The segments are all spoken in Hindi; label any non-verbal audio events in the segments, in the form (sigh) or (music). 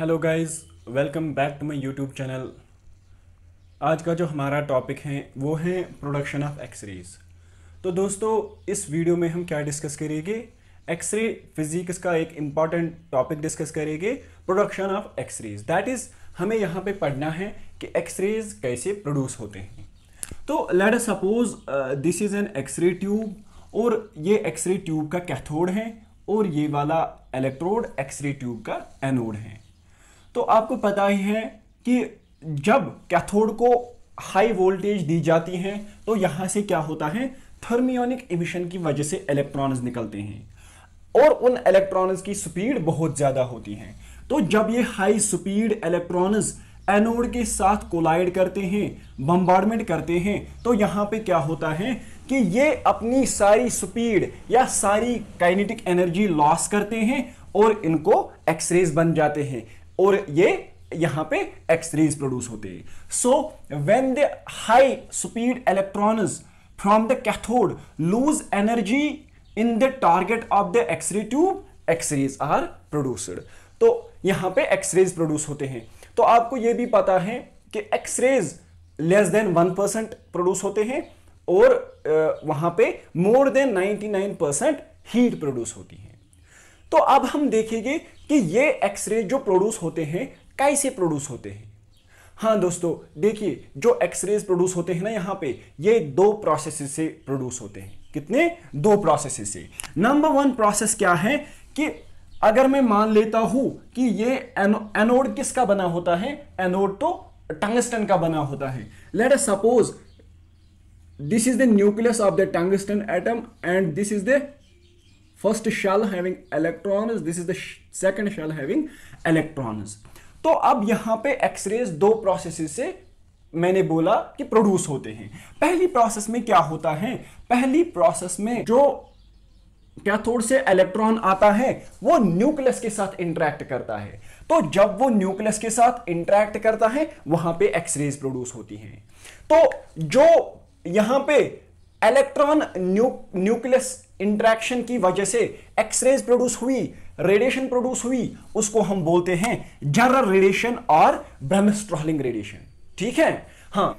hello guys welcome back to my YouTube channel आज का जो हमारा टॉपिक है वो है प्रोडक्शन ऑफ एक्सरेज तो दोस्तों इस वीडियो में हम क्या डिस्कस करेंगे एक्सरे फिजिक्स का एक इम्पॉर्टेंट टॉपिक डिस्कस करेंगे production of X rays that is हमें यहाँ पे पढ़ना है कि एक्सरेज कैसे प्रोड्यूस होते हैं तो let us suppose this is an X ray tube और ये एक्सरे ट्यूब का कैथोड है और ये वाला इलेक्ट्रोड एक्सरे ट्यूब का एनोड है तो आपको पता ही है कि जब कैथोड को हाई वोल्टेज दी जाती है तो यहां से क्या होता है थर्मियोनिक इमिशन की वजह से इलेक्ट्रॉन्स निकलते हैं और उन इलेक्ट्रॉन्स की स्पीड बहुत ज़्यादा होती है तो जब ये हाई स्पीड इलेक्ट्रॉन्स एनोड के साथ कोलाइड करते हैं बम्बार्डमेंट करते हैं तो यहाँ पे क्या होता है कि ये अपनी सारी स्पीड या सारी काइनेटिक एनर्जी लॉस करते हैं और इनको एक्सरेज बन जाते हैं और ये यहां पे एक्सरेज प्रोड्यूस होते हैं so when the high speed electrons from the cathode lose energy in the target of the X ray tube X rays are produced तो यहां पे एक्सरेज प्रोड्यूस होते हैं तो आपको यह भी पता है कि X rays less than one percent produce होते हैं और वहां पे more than ninety nine percent heat produce होती है तो अब हम देखेंगे कि ये एक्सरे जो प्रोड्यूस होते हैं कैसे प्रोड्यूस होते हैं हाँ दोस्तों देखिए जो एक्सरेज प्रोड्यूस होते हैं ना यहाँ पे ये दो प्रोसेस से प्रोड्यूस होते हैं कितने दो प्रोसेस से नंबर वन प्रोसेस क्या है कि अगर मैं मान लेता हूं कि ये एनोड किसका बना होता है एनोड तो टंगस्टन का बना होता है let suppose this is the nucleus of the tungsten atom and this is the first shell having electron this is the second shell having electron तो अब यहां पे एक्सरेज दो प्रोसेस से मैंने बोला कि प्रोड्यूस होते हैं पहली प्रोसेस में क्या होता है पहली प्रोसेस में जो कैथोड से इलेक्ट्रॉन आता है वो न्यूक्लियस के साथ इंटरेक्ट करता है तो जब वो न्यूक्लियस के साथ इंटरेक्ट करता है वहां पे एक्सरेज प्रोड्यूस होती हैं तो जो यहां पे इलेक्ट्रॉन न्यू न्यूक्लियस इंट्रैक्शन की वजह से एक्सरेज प्रोड्यूस हुई रेडिएशन प्रोड्यूस हुई उसको हम बोलते हैं जनरल रेडिएशन और ब्रह्मस्ट्रॉलिंग रेडिएशन ठीक है हाँ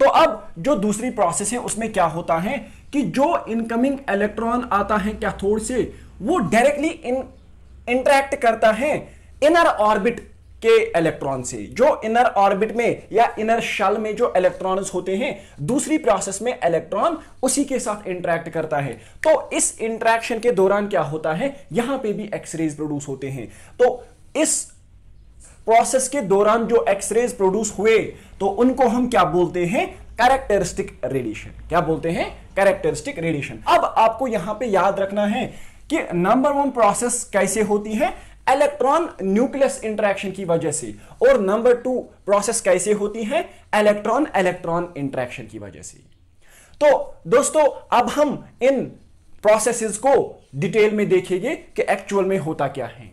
तो अब जो दूसरी प्रोसेस है उसमें क्या होता है कि जो इनकमिंग इलेक्ट्रॉन आता है कैथोड से वो डायरेक्टली इन इंटरेक्ट करता है इनर ऑर्बिट के इलेक्ट्रॉन से जो इनर ऑर्बिट में या इनर शल में जो इलेक्ट्रॉन्स होते हैं दूसरी प्रोसेस में इलेक्ट्रॉन उसी के साथ इंटरेक्ट करता है तो इस इंटरेक्शन के दौरान क्या होता है यहां पे भी एक्सरेज प्रोड्यूस होते हैं तो इस प्रोसेस के दौरान जो एक्सरेज प्रोड्यूस हुए तो उनको हम क्या बोलते हैं कैरेक्टरिस्टिक रेडिएशन क्या बोलते हैं कैरेक्टरिस्टिक रेडिएशन अब आपको यहां पे याद रखना है कि नंबर वन प्रोसेस कैसे होती है इलेक्ट्रॉन न्यूक्लियस इंटरेक्शन की वजह से और नंबर टू प्रोसेस कैसे होती है इलेक्ट्रॉन इलेक्ट्रॉन इंटरेक्शन की वजह से तो दोस्तों अब हम इन प्रोसेसेस को डिटेल में देखेंगे कि एक्चुअल में होता क्या है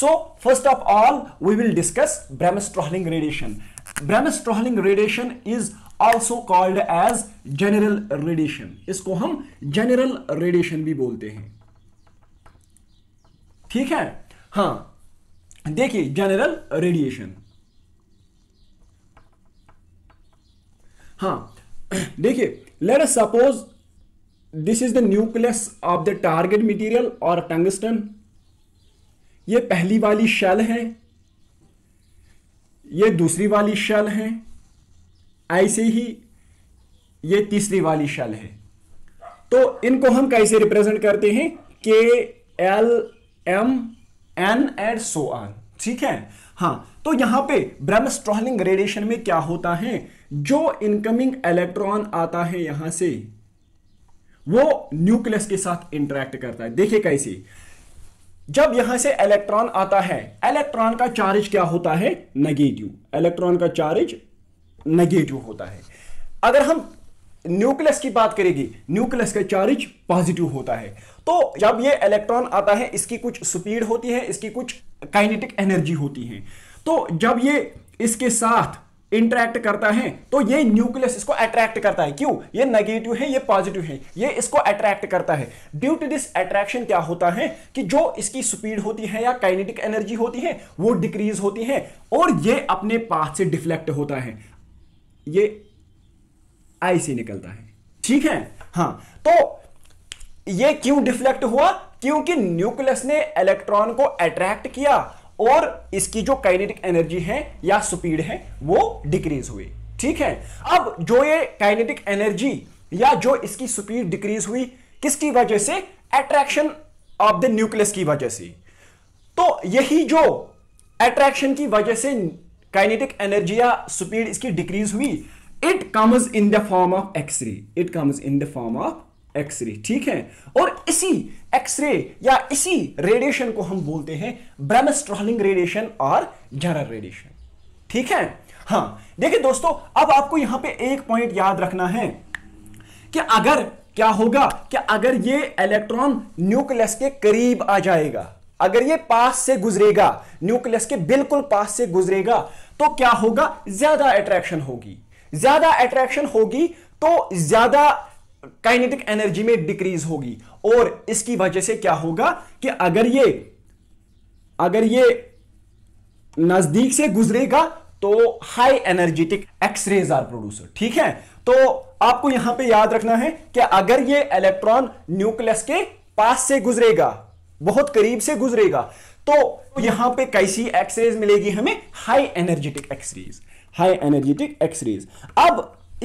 so first of all we will discuss bremsstrahlung radiation bremsstrahlung radiation is also called as general radiation इसको हम जनरल रेडिएशन भी बोलते हैं ठीक है हाँ देखिए जनरल रेडिएशन हाँ देखिए let us suppose this is the nucleus of the target material और टंगस्टन ये पहली वाली शेल है ये दूसरी वाली शेल है ऐसे ही ये तीसरी वाली शेल है तो इनको हम कैसे रिप्रेजेंट करते हैं के एल एम एन एड सो आर ठीक है हाँ तो यहां पे ब्रह्म स्ट्रॉलिंग रेडिएशन में क्या होता है जो इनकमिंग इलेक्ट्रॉन आता है यहां से वो न्यूक्लियस के साथ इंटरेक्ट करता है देखिए कैसे जब यहां से इलेक्ट्रॉन आता है इलेक्ट्रॉन का चार्ज क्या होता है नेगेटिव इलेक्ट्रॉन का चार्ज नेगेटिव होता है अगर हम न्यूक्लियस की बात करेगी न्यूक्लियस का चार्ज पॉजिटिव होता है तो जब ये इलेक्ट्रॉन आता है इसकी कुछ स्पीड होती है इसकी कुछ काइनेटिक एनर्जी होती है तो जब ये इसके साथ इंटरेक्ट करता है तो ये न्यूक्लियस इसको अट्रैक्ट करता है क्यों ये नेगेटिव है ये पॉजिटिव है ये इसको अट्रैक्ट करता है ड्यू टू दिस अट्रैक्शन क्या होता है कि जो इसकी स्पीड होती है या काइनेटिक एनर्जी होती है वो डिक्रीज होती है और ये अपने पाथ से डिफ्लेक्ट होता है ये आई से निकलता है ठीक है हाँ तो ये क्यों डिफ्लेक्ट हुआ क्योंकि न्यूक्लियस ने इलेक्ट्रॉन को अट्रैक्ट किया और इसकी जो काइनेटिक एनर्जी है या स्पीड है वो डिक्रीज हुई ठीक है अब जो ये काइनेटिक एनर्जी या जो इसकी स्पीड डिक्रीज हुई किसकी वजह से अट्रैक्शन ऑफ द न्यूक्लियस की वजह से तो यही जो अट्रैक्शन की वजह से काइनेटिक एनर्जी या स्पीड इसकी डिक्रीज हुई it comes in the form of X-ray it comes in the form of X-ray ठीक है और इसी एक्सरे या इसी रेडिएशन को हम बोलते हैं ब्रेमस्ट्रॉलिंग रेडिएशन और जरर रेडिएशन ठीक है हाँ देखिए दोस्तों अब आपको यहां पे एक पॉइंट याद रखना है कि अगर क्या होगा कि अगर ये इलेक्ट्रॉन न्यूक्लियस के करीब आ जाएगा अगर ये पास से गुजरेगा न्यूक्लियस के बिल्कुल पास से गुजरेगा तो क्या होगा ज्यादा अट्रैक्शन होगी ज्यादा अट्रैक्शन होगी तो ज्यादा काइनेटिक एनर्जी में डिक्रीज होगी और इसकी वजह से क्या होगा कि अगर ये अगर ये नजदीक से गुजरेगा तो high energetic X-rays are producer ठीक है तो आपको यहां पे याद रखना है कि अगर ये इलेक्ट्रॉन न्यूक्लियस के पास से गुजरेगा बहुत करीब से गुजरेगा तो यहां पे कैसी एक्सरेज मिलेगी हमें high energetic X-rays high energetic X-rays अब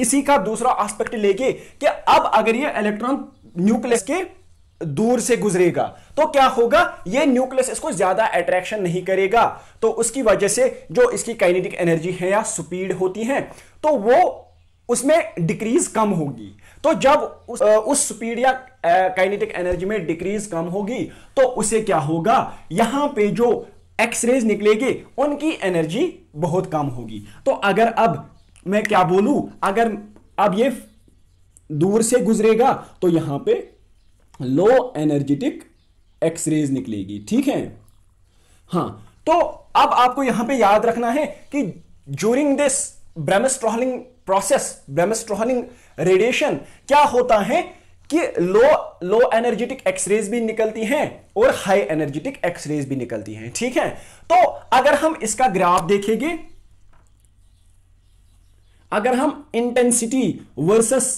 इसी का दूसरा आस्पेक्ट लेके कि अब अगर ये इलेक्ट्रॉन न्यूक्लियस के दूर से गुजरेगा तो क्या होगा ये न्यूक्लियस इसको ज्यादा अट्रैक्शन नहीं करेगा तो उसकी वजह से जो इसकी काइनेटिक एनर्जी है या स्पीड होती है तो वो उसमें डिक्रीज कम होगी तो जब उस स्पीड या काइनेटिक एनर्जी में डिक्रीज कम होगी तो उसे क्या होगा यहां पे जो एक्सरेज निकलेगी उनकी एनर्जी बहुत कम होगी तो अगर अब मैं क्या बोलूं अगर अब ये दूर से गुजरेगा तो यहां पे लो एनर्जेटिक एक्सरेज निकलेगी ठीक है हां तो अब आपको यहां पे याद रखना है कि during this bremsstrahlung process bremsstrahlung radiation क्या होता है कि लो लो एनर्जेटिक एक्सरेज भी निकलती हैं और हाई एनर्जेटिक एक्सरेज भी निकलती हैं ठीक है तो अगर हम इसका ग्राफ देखेंगे अगर हम intensity versus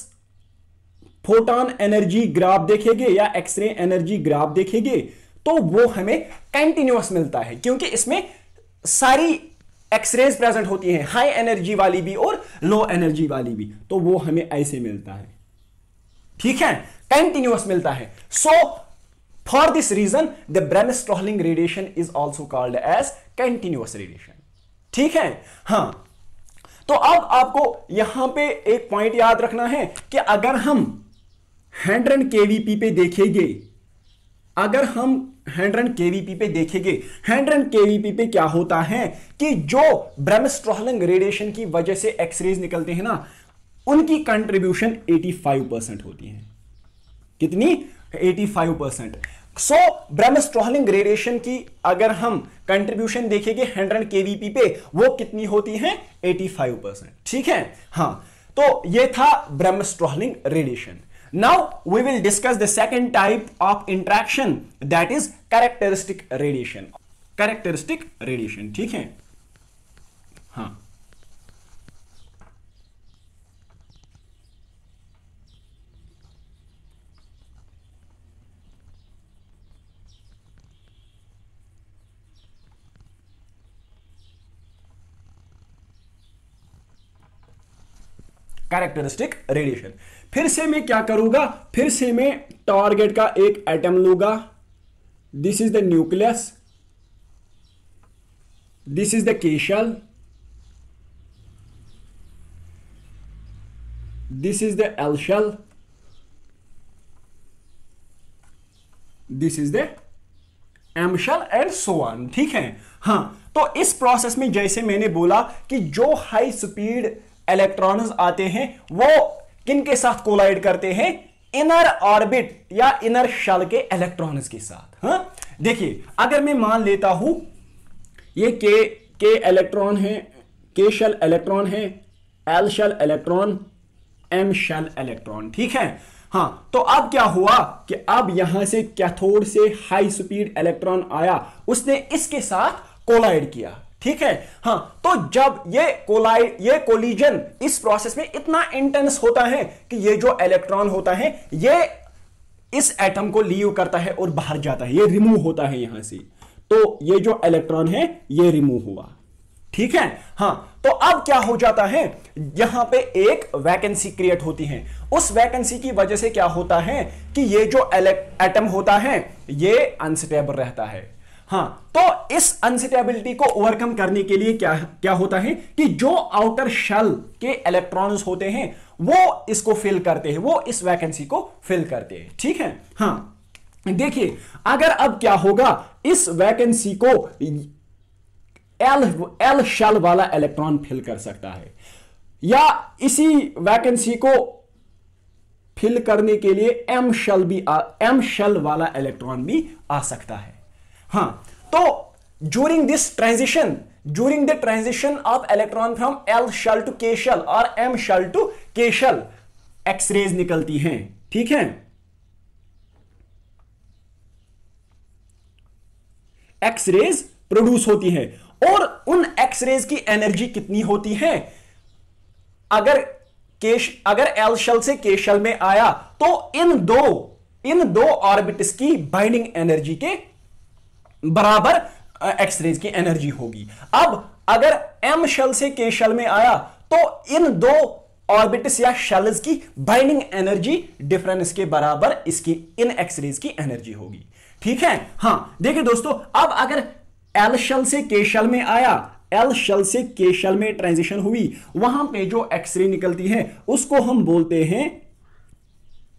photon energy graph देखेंगे या एक्सरे एनर्जी ग्राफ देखेंगे तो वो हमें कंटिन्यूस मिलता है क्योंकि इसमें सारी एक्सरेज प्रेजेंट होती हैं हाई एनर्जी वाली भी और लो एनर्जी वाली भी तो वो हमें ऐसे मिलता है ठीक है कंटिन्यूस मिलता है so for this reason the bremsstrahlung radiation is also called as continuous radiation ठीक है हाँ तो अब आपको यहां पे एक पॉइंट याद रखना है कि अगर हम 100 केवीपी पे देखेंगे अगर हम 100 केवीपी पे देखेंगे 100 केवीपी पे क्या होता है कि जो ब्रेमस्ट्रॉलिंग रेडिएशन की वजह से एक्सरेज निकलते हैं ना उनकी कंट्रीब्यूशन 85 परसेंट होती है कितनी 85 परसेंट सो ब्रह्मस्ट्रोलिंग रेडिएशन की अगर हम कंट्रीब्यूशन देखेंगे हंड्रेड के केवीपी पे वो कितनी होती है 85 परसेंट ठीक है हाँ तो ये था bremsstrahlung radiation now we will discuss the second type of interaction that is characteristic radiation characteristic radiation ठीक है हाँ कैरेक्टरिस्टिक रेडिएशन फिर से मैं क्या करूंगा फिर से मैं टारगेट का एक एटम लूंगा this is the nucleus this is the K shell this is the L shell this is the M shell and so on ठीक है हाँ तो इस प्रोसेस में जैसे मैंने बोला कि जो हाई स्पीड इलेक्ट्रॉन्स आते हैं वो किन के साथ कोलाइड करते हैं इनर ऑर्बिट या इनर शल के इलेक्ट्रॉन्स के साथ हाँ देखिए अगर मैं मान लेता हूं ये के के इलेक्ट्रॉन है के शल इलेक्ट्रॉन है L shell electron M shell electron ठीक है हाँ तो अब क्या हुआ कि अब यहां से कैथोड से हाई स्पीड इलेक्ट्रॉन आया उसने इसके साथ कोलाइड किया ठीक है हाँ तो जब ये कोलाइड ये कोलिजन इस प्रोसेस में इतना इंटेंस होता है कि ये जो इलेक्ट्रॉन होता है ये इस एटम को लीव करता है और बाहर जाता है ये रिमूव होता है यहां से तो ये जो इलेक्ट्रॉन है ये रिमूव हुआ ठीक है हाँ तो अब क्या हो जाता है यहां पे एक वैकेंसी क्रिएट होती है उस वैकेंसी की वजह से क्या होता है कि ये जो एटम होता है ये अनस्टेबल रहता है हाँ तो इस अनसिटेबिलिटी को ओवरकम करने के लिए क्या क्या होता है कि जो आउटर शेल के इलेक्ट्रॉन्स होते हैं वो इसको फिल करते हैं वो इस वैकेंसी को फिल करते हैं ठीक है हाँ देखिए अगर अब क्या होगा इस वैकेंसी को एल एल शेल वाला इलेक्ट्रॉन फिल कर सकता है या इसी वैकेंसी को फिल करने के लिए एम शेल भी एम शेल वाला इलेक्ट्रॉन भी आ सकता है हाँ तो during this transition during the transition of electron from L shell to K shell और M shell to K shell X-rays निकलती हैं ठीक है एक्सरेज प्रोड्यूस होती हैं और उन एक्सरेज की एनर्जी कितनी होती है अगर केश अगर एल शल से केशल में आया तो इन दो इन दो ऑर्बिट्स की बाइंडिंग एनर्जी के बराबर एक्सरेज की एनर्जी होगी अब अगर एम शेल से के शेल में आया तो इन दो ऑर्बिट्स या शेल्स की बाइंडिंग एनर्जी डिफरेंस के बराबर इसकी इन एक्सरेज की एनर्जी होगी ठीक है हां देखिए दोस्तों अब अगर एल शल से के शल में आया एल शल से के शल में ट्रांजिशन हुई वहां पे जो एक्सरे निकलती है उसको हम बोलते हैं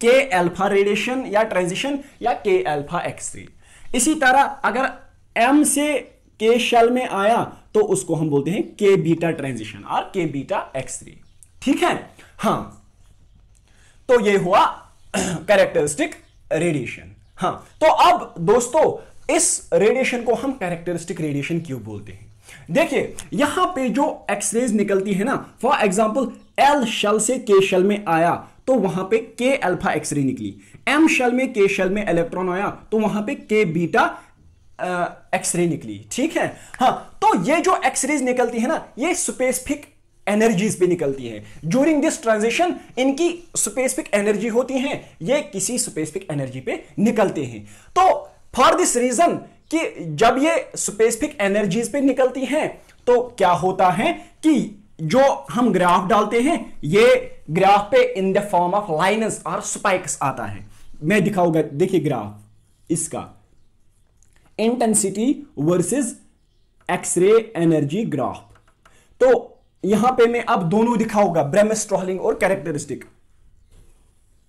के अल्फा रेडिएशन या ट्रांजिशन या के अल्फा एक्सरे इसी तरह अगर एम से के शल में आया तो उसको हम बोलते हैं के बीटा ट्रांजिशन और के बीटा एक्स रे ठीक है हाँ तो ये हुआ कैरेक्टरिस्टिक (clears throat) रेडिएशन हाँ तो अब दोस्तों इस रेडिएशन को हम कैरेक्टरिस्टिक रेडिएशन क्यों बोलते हैं देखिए यहां पे जो एक्सरेज निकलती है ना फॉर एग्जाम्पल एल शल से के शल में आया तो वहां पे के अल्फा एक्सरे निकली एम शेल में के शेल में इलेक्ट्रॉन आया तो वहां पे के बीटा एक्सरे निकली ठीक है हाँ तो ये जो एक्सरेज निकलती है ना ये स्पेसिफिक एनर्जीज भी निकलती है ज्यूरिंग दिस ट्रांजिशन इनकी स्पेसिफिक एनर्जी होती है ये किसी स्पेसिफिक एनर्जी पे निकलते हैं तो फॉर दिस रीजन कि जब ये स्पेसिफिक एनर्जीज पे निकलती हैं तो क्या होता है कि जो हम ग्राफ डालते हैं ये ग्राफ पे in the form of lines और स्पाइक्स आता है मैं दिखाऊंगा देखिए ग्राफ इसका intensity versus X-ray energy graph तो यहां पे मैं अब दोनों दिखाऊंगा ब्रेमस्ट्रॉलिंग और characteristic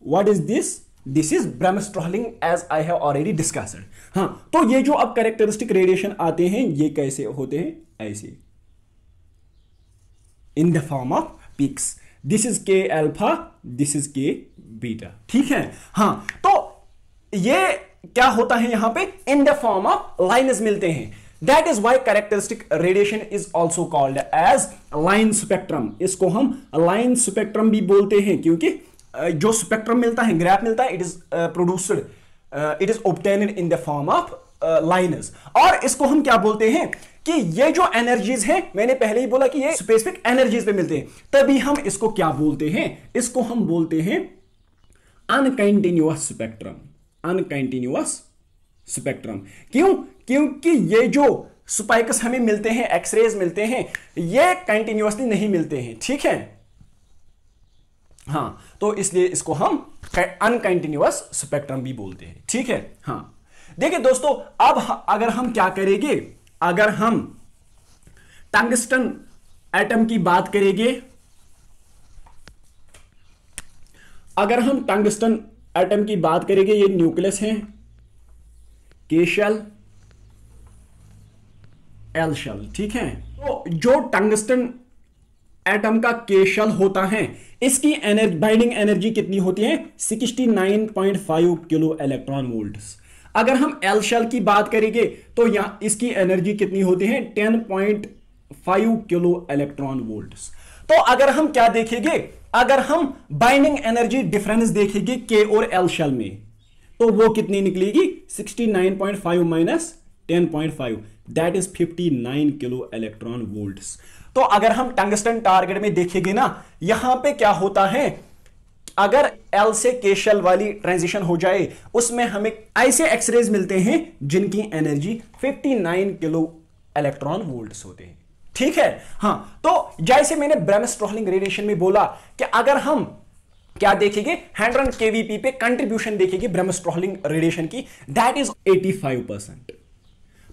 what is this this is bremsstrahlung as I have already discussed हाँ तो ये जो अब कैरेक्टरिस्टिक रेडिएशन आते हैं ये कैसे होते हैं ऐसे in the form of peaks this is K alpha this is K beta ठीक है हाँ तो ये क्या होता है यहां पे in the form of line मिलते हैं that is why characteristic radiation is also called as line spectrum इसको हम लाइन स्पेक्ट्रम भी बोलते हैं क्योंकि जो स्पेक्ट्रम मिलता है ग्रैप मिलता है it is produced it is obtained in the form of uh, और इसको हम क्या बोलते हैं कि ये जो एनर्जीज हैं मैंने पहले ही बोला कि ये स्पेसिफिक एनर्जीज पे मिलते हैं तभी हम इसको क्या बोलते हैं इसको हम बोलते हैं अनकंटिन्यूअस स्पेक्ट्रम अनकंटिन्यूअस स्पेक्ट्रम क्यों क्योंकि ये जो स्पाइकस हमें मिलते हैं एक्सरेज मिलते हैं ये कंटिन्यूसली नहीं मिलते हैं ठीक है हाँ तो इसलिए इसको हम अनकंटिन्यूअस स्पेक्ट्रम भी बोलते हैं ठीक है हाँ देखिए दोस्तों अब अगर हम क्या करेंगे अगर हम टंगस्टन एटम की बात करेंगे अगर हम टंगस्टन एटम की बात करेंगे ये न्यूक्लियस है केशल एल शल ठीक है तो जो टंगस्टन एटम का केशल होता है इसकी एनर्जी बाइंडिंग एनर्जी कितनी होती है 69.5 किलो इलेक्ट्रॉन वोल्ट्स अगर हम एल शेल की बात करेंगे तो यहां इसकी एनर्जी कितनी होती है 10.5 किलो इलेक्ट्रॉन वोल्ट्स तो अगर हम क्या देखेंगे अगर हम बाइंडिंग एनर्जी डिफरेंस देखेंगे के और एल शेल में तो वो कितनी निकलेगी 69.5 minus 10.5 that is 59 kilo electron volt तो अगर हम टंगस्टन टारगेट में देखेंगे ना यहां पे क्या होता है अगर एल से केशल वाली ट्रांजिशन हो जाए उसमें हमें ऐसे एक्सरेज मिलते हैं जिनकी एनर्जी 59 किलो इलेक्ट्रॉन वोल्ट्स होते हैं ठीक है हाँ तो जैसे मैंने ब्रेम स्ट्रॉलिंग रेडिएशन में बोला कि अगर हम क्या देखेंगे हैंड्रन केवीपी पे कंट्रीब्यूशन देखेगी ब्रेम स्ट्रॉलिंग रेडिएशन की दैट इज 85 परसेंट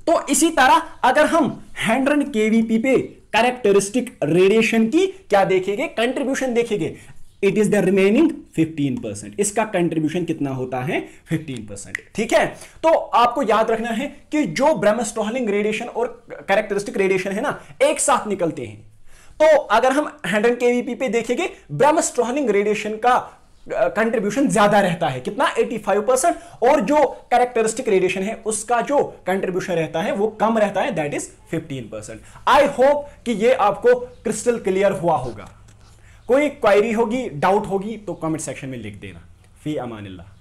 तो इसी तरह अगर हम हैंड्रन केवीपी पे करेक्टरिस्टिक रेडिएशन की क्या देखेंगे कंट्रीब्यूशन देखेंगे it is the remaining 15 percent इसका कंट्रीब्यूशन कितना होता है 15 परसेंट ठीक है तो आपको याद रखना है कि जो ब्रह्मस्टॉलिंग रेडिएशन और कैरेक्टरिस्टिक रेडिएशन है ना एक साथ निकलते हैं तो अगर हम 100 केवीपी पे देखेंगे ब्रह्मस्टॉलिंग रेडिएशन का कंट्रीब्यूशन ज्यादा रहता है कितना 85 परसेंट और जो कैरेक्टरिस्टिक रेडिएशन है उसका जो कंट्रीब्यूशन रहता है वो कम रहता है that is 15 percent I hope कि ये आपको क्रिस्टल क्लियर हुआ होगा कोई क्वायरी होगी डाउट होगी तो कमेंट सेक्शन में लिख देना फी अमान